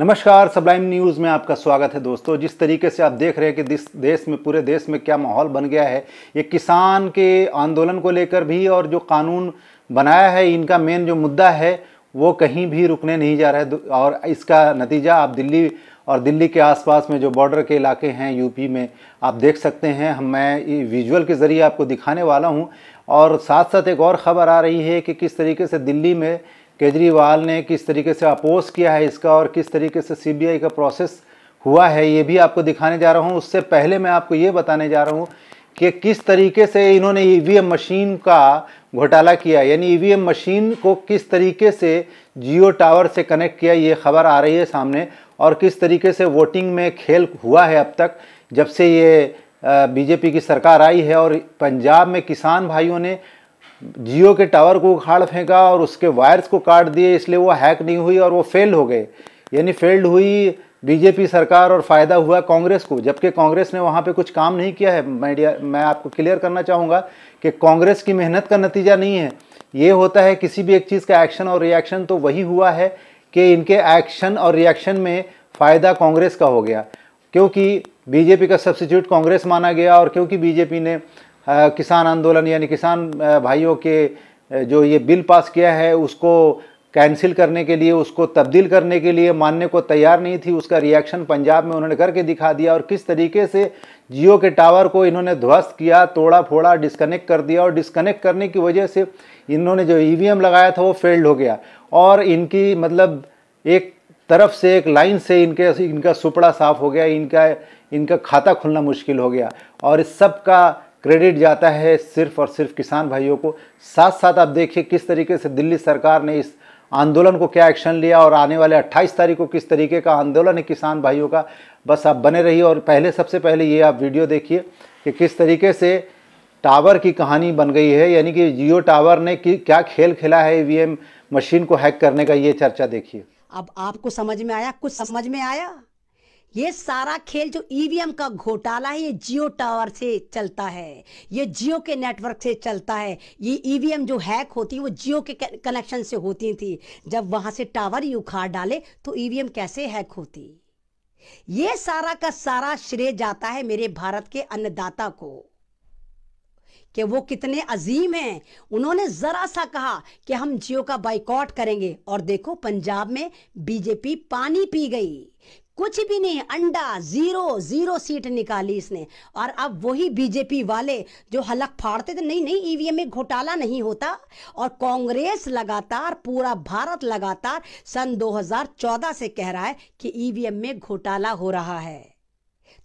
नमस्कार Sublime news में आपका स्वागत है दोस्तों जिस तरीके से आप देख रहे हैं कि देश में पूरे देश में क्या माहौल बन गया है ये किसान के आंदोलन को लेकर भी और जो कानून बनाया है इनका मेन जो मुद्दा है वो कहीं भी रुकने नहीं जा रहा है और इसका नतीजा आप दिल्ली और दिल्ली के आसपास में जो बॉर्डर के इलाके हैं यूपी में आप देख सकते हैं हम मैं विजुअल के ज़रिए आपको दिखाने वाला हूँ और साथ साथ एक और ख़बर आ रही है कि किस तरीके से दिल्ली में केजरीवाल ने किस तरीके से अपोज किया है इसका और किस तरीके से सीबीआई का प्रोसेस हुआ है ये भी आपको दिखाने जा रहा हूँ उससे पहले मैं आपको ये बताने जा रहा हूँ कि किस तरीके से इन्होंने ई e मशीन का घोटाला किया यानी ई e मशीन को किस तरीके से जियो टावर से कनेक्ट किया ये खबर आ रही है सामने और किस तरीके से वोटिंग में खेल हुआ है अब तक जब से ये बीजेपी की सरकार आई है और पंजाब में किसान भाइयों ने जियो के टावर को उखाड़ फेंका और उसके वायर्स को काट दिए इसलिए वो हैक नहीं हुई और वो फेल हो गए यानी फेल्ड हुई बीजेपी सरकार और फ़ायदा हुआ कांग्रेस को जबकि कांग्रेस ने वहाँ पे कुछ काम नहीं किया है मीडिया मैं आपको क्लियर करना चाहूँगा कि कांग्रेस की मेहनत का नतीजा नहीं है ये होता है किसी भी एक चीज़ का एक्शन और रिएक्शन तो वही हुआ है कि इनके एक्शन और रिएक्शन में फ़ायदा कांग्रेस का हो गया क्योंकि बीजेपी का सब्सिट्यूट कांग्रेस माना गया और क्योंकि बीजेपी ने किसान आंदोलन यानी किसान भाइयों के जो ये बिल पास किया है उसको कैंसिल करने के लिए उसको तब्दील करने के लिए मानने को तैयार नहीं थी उसका रिएक्शन पंजाब में उन्होंने करके दिखा दिया और किस तरीके से जियो के टावर को इन्होंने ध्वस्त किया तोड़ा फोड़ा डिस्कनेक्ट कर दिया और डिस्कनेक्ट करने की वजह से इन्होंने जो ई e लगाया था वो फेल्ड हो गया और इनकी मतलब एक तरफ से एक लाइन से इनके इनका सुपड़ा साफ हो गया इनका इनका खाता खुलना मुश्किल हो गया और इस सब का क्रेडिट जाता है सिर्फ और सिर्फ किसान भाइयों को साथ साथ आप देखिए किस तरीके से दिल्ली सरकार ने इस आंदोलन को क्या एक्शन लिया और आने वाले 28 तारीख को किस तरीके का आंदोलन है किसान भाइयों का बस आप बने रहिए और पहले सबसे पहले ये आप वीडियो देखिए कि किस तरीके से टावर की कहानी बन गई है यानी कि जियो टावर ने कि क्या खेल खेला है ईवीएम मशीन को हैक करने का ये चर्चा देखिए अब आपको समझ में आया कुछ समझ में आया ये सारा खेल जो ईवीएम e का घोटाला है ये जियो टावर से चलता है ये जियो के नेटवर्क से चलता है ये ईवीएम e जो हैक होती है वो जियो के कनेक्शन से होती थी जब वहां से टावर ही उखाड़ डाले तो ईवीएम e कैसे हैक होती ये सारा का सारा श्रेय जाता है मेरे भारत के अन्नदाता को कि वो कितने अजीम हैं उन्होंने ज़रा सा कहा कि हम जियो का बाइकॉट करेंगे और देखो पंजाब में बीजेपी पानी पी गई कुछ भी नहीं अंडा जीरो जीरो सीट निकाली इसने और अब वही बीजेपी वाले जो हलक फाड़ते थे नहीं नहीं ईवीएम e में घोटाला नहीं होता और कांग्रेस लगातार पूरा भारत लगातार सन 2014 से कह रहा है कि ईवीएम e में घोटाला हो रहा है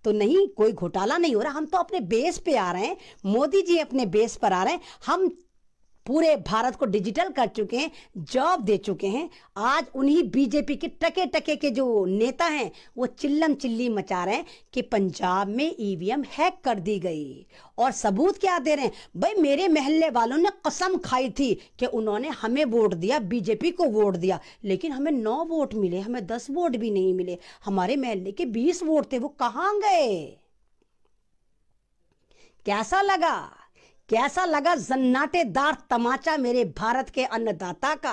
तो नहीं कोई घोटाला नहीं हो रहा हम तो अपने बेस पे आ रहे हैं मोदी जी अपने बेस पर आ रहे हैं हम पूरे भारत को डिजिटल कर चुके हैं जॉब दे चुके हैं आज उन्हीं बीजेपी के टके टके के जो नेता हैं वो चिल्लम चिल्ली मचा रहे हैं कि पंजाब में ईवीएम हैक कर दी गई और सबूत क्या दे रहे हैं भाई मेरे महल्ले वालों ने कसम खाई थी कि उन्होंने हमें वोट दिया बीजेपी को वोट दिया लेकिन हमें नौ वोट मिले हमें दस वोट भी नहीं मिले हमारे महल्ले के बीस वोट थे वो कहाँ गए कैसा लगा कैसा लगा जन्नाटेदार तमाचा मेरे भारत के अन्नदाता का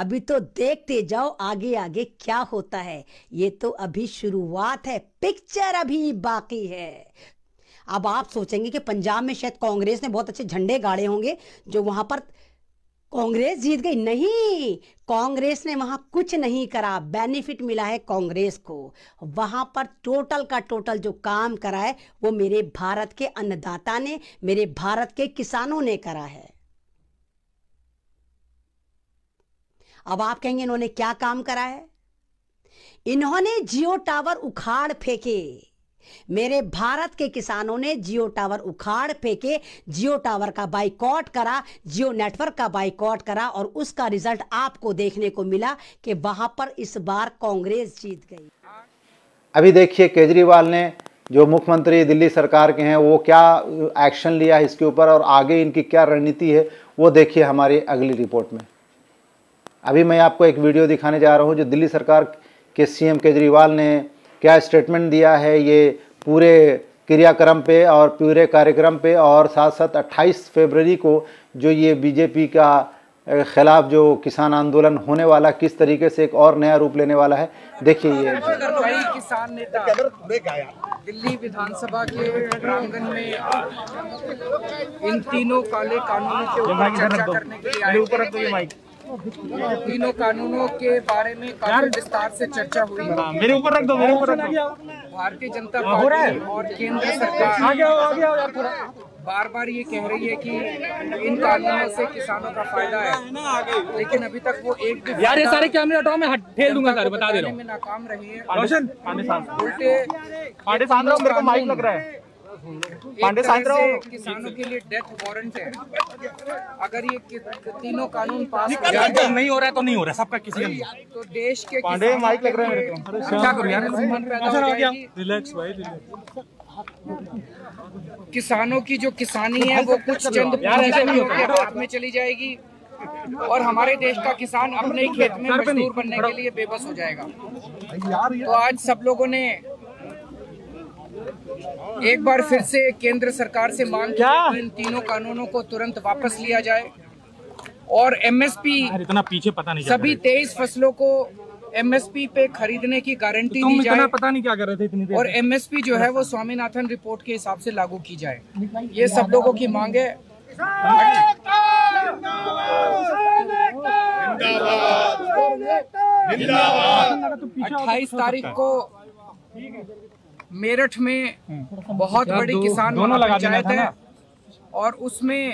अभी तो देखते जाओ आगे आगे क्या होता है ये तो अभी शुरुआत है पिक्चर अभी बाकी है अब आप सोचेंगे कि पंजाब में शायद कांग्रेस ने बहुत अच्छे झंडे गाड़े होंगे जो वहां पर कांग्रेस जीत गई नहीं कांग्रेस ने वहां कुछ नहीं करा बेनिफिट मिला है कांग्रेस को वहां पर टोटल का टोटल जो काम करा है वो मेरे भारत के अन्नदाता ने मेरे भारत के किसानों ने करा है अब आप कहेंगे इन्होंने क्या काम करा है इन्होंने जियो टावर उखाड़ फेंके मेरे भारत के किसानों ने जियो टावर उखाड़ फेंके जियो टावर का बाइकॉट करा जियो नेटवर्क का बाइकॉट करा और उसका रिजल्ट आपको देखने को मिला कि वहां पर इस बार कांग्रेस जीत गई अभी देखिए केजरीवाल ने जो मुख्यमंत्री दिल्ली सरकार के हैं वो क्या एक्शन लिया है इसके ऊपर और आगे इनकी क्या रणनीति है वो देखिए हमारी अगली रिपोर्ट में अभी मैं आपको एक वीडियो दिखाने जा रहा हूँ जो दिल्ली सरकार के सीएम केजरीवाल ने क्या स्टेटमेंट दिया है ये पूरे क्रियाक्रम पे और पूरे कार्यक्रम पे और साथ साथ 28 फरवरी को जो ये बीजेपी का खिलाफ जो किसान आंदोलन होने वाला किस तरीके से एक और नया रूप लेने वाला है देखिए ये किसान नेता दिल्ली विधानसभा के प्रांगण में इन तीनों काले कानूनों के ऊपर चर्चा करने के लिए आए तीनों कानूनों के बारे में काफी विस्तार से चर्चा हुई हाँ, मेरे ऊपर रख दो मेरे ऊपर रख दो भारतीय जनता हाँ, पार्टी और केंद्र सरकार बार बार ये कह रही है कि इन कानूनों से किसानों का फायदा है लेकिन अभी तक वो एक यार ये सारे कैमरे हटाओ मैं ठेल दूंगा सारे बता दे रहा हूँ नाकाम रही है उल्टे मेरे को माइक लग रहा है पांडे साइंद्राव किसानों के लिए डेथ वारंट है अगर ये तीनों कानून पास नहीं हो रहा है तो नहीं हो रहा है सबका किसी तो देश के पांडे माइक लग रहा है मेरे को अच्छा अच्छा, अच्छा, किसानों की जो किसानी है वो कुछ चंद हाथ में चली जाएगी और हमारे देश का किसान अपने ही खेत में मजदूर बनने के लिए बेबस हो जाएगा तो आज सब लोगों ने एक बार फिर से केंद्र सरकार से मांग क्या इन तीनों कानूनों को तुरंत वापस लिया जाए और एमएसपी इतना पीछे पता नहीं सभी तेईस फसलों को एमएसपी पे खरीदने की गारंटी तो दी जाए पता नहीं क्या कर रहे थे इतनी और एमएसपी जो है वो स्वामीनाथन रिपोर्ट के हिसाब से लागू की जाए ये सब लोगों की मांग है अट्ठाईस तारीख को मेरठ में हम्म। बहुत बड़ी किसान महापंचायत है और उसमें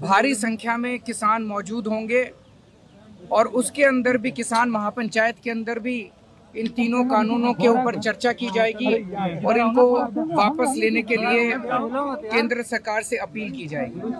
भारी संख्या में किसान मौजूद होंगे और उसके अंदर भी किसान महापंचायत के अंदर भी इन तीनों कानूनों के ऊपर चर्चा की जाएगी और इनको वापस लेने के लिए केंद्र सरकार से अपील की जाएगी